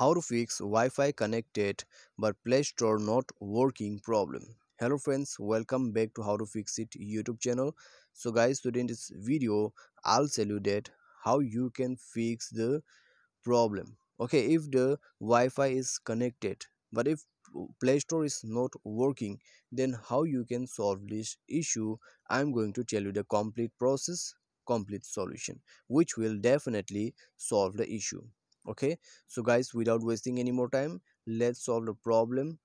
how to fix Wi-Fi connected but Play Store not working problem. Hello friends, welcome back to how to fix it YouTube channel. So guys, today in this video, I'll tell you that how you can fix the problem. Okay, if the Wi-Fi is connected but if Play Store is not working, then how you can solve this issue, I'm going to tell you the complete process complete solution which will definitely solve the issue okay so guys without wasting any more time let's solve the problem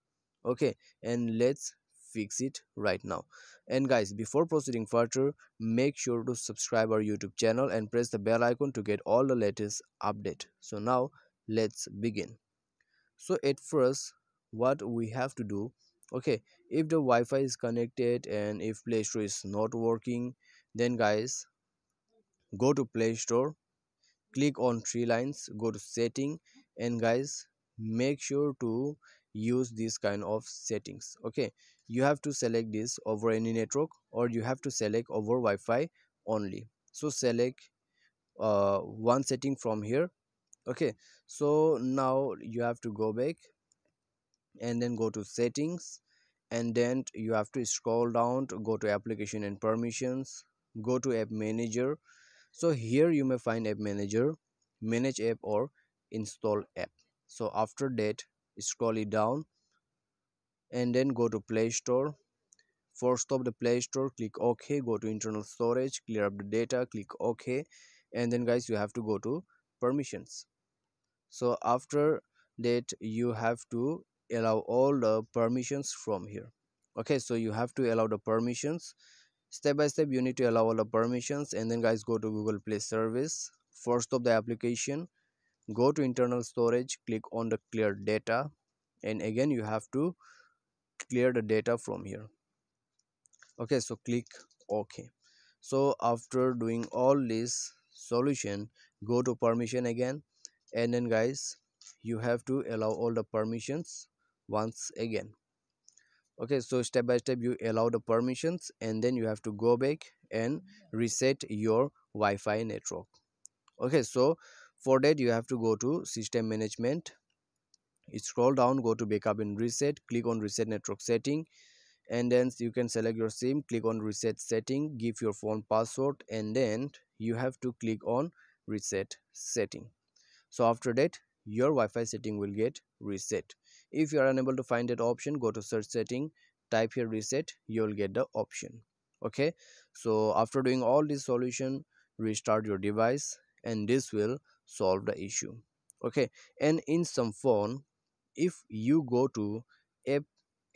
okay and let's fix it right now and guys before proceeding further make sure to subscribe our youtube channel and press the bell icon to get all the latest update so now let's begin so at first what we have to do okay if the wi-fi is connected and if play store is not working then guys go to play store click on three lines go to setting and guys make sure to use this kind of settings okay you have to select this over any network or you have to select over wi-fi only so select uh, one setting from here okay so now you have to go back and then go to settings and then you have to scroll down to go to application and permissions go to app manager so here you may find app manager manage app or install app so after that scroll it down and then go to play store first of the play store click ok go to internal storage clear up the data click ok and then guys you have to go to permissions so after that you have to allow all the permissions from here okay so you have to allow the permissions step by step you need to allow all the permissions and then guys go to google play service first of the application go to internal storage click on the clear data and again you have to clear the data from here okay so click ok so after doing all this solution go to permission again and then guys you have to allow all the permissions once again okay so step by step you allow the permissions and then you have to go back and mm-hmm. reset your wi-fi network okay so for that you have to go to system management scroll down go to backup and reset click on reset network setting and then you can select your sim click on reset setting give your phone password and then you have to click on reset setting so after that your wi-fi setting will get reset if you are unable to find that option go to search setting type here reset you'll get the option okay so after doing all this solution restart your device and this will solve the issue okay and in some phone if you go to app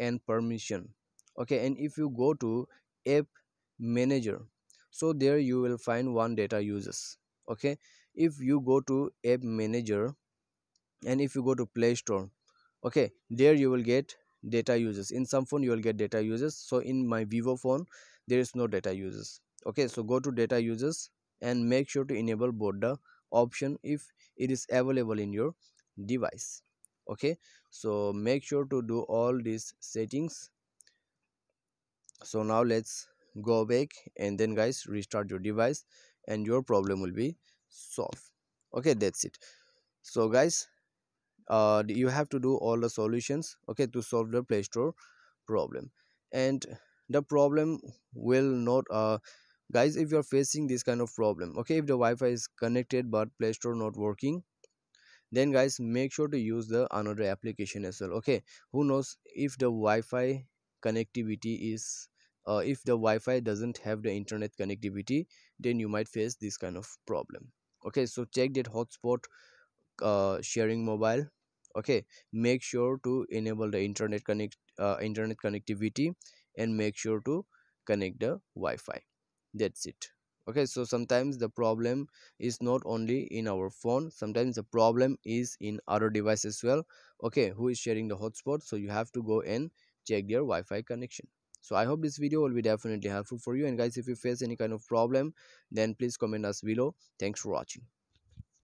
and permission okay and if you go to app manager so there you will find one data uses okay if you go to app manager and if you go to play store okay there you will get data uses in some phone you will get data uses so in my vivo phone there is no data uses okay so go to data uses and make sure to enable both the option if it is available in your device okay so make sure to do all these settings so now let's go back and then guys restart your device and your problem will be solved okay that's it so guys uh, you have to do all the solutions okay to solve the play store problem and the problem will not uh, guys if you're facing this kind of problem okay if the wi-fi is connected but play store not working then guys make sure to use the another application as well okay who knows if the wi-fi connectivity is uh, if the wi-fi doesn't have the internet connectivity then you might face this kind of problem okay so check that hotspot uh, sharing mobile okay make sure to enable the internet connect uh, internet connectivity and make sure to connect the Wi-Fi that's it okay so sometimes the problem is not only in our phone sometimes the problem is in other device as well okay who is sharing the hotspot so you have to go and check their Wi-Fi connection so i hope this video will be definitely helpful for you and guys if you face any kind of problem then please comment us below thanks for watching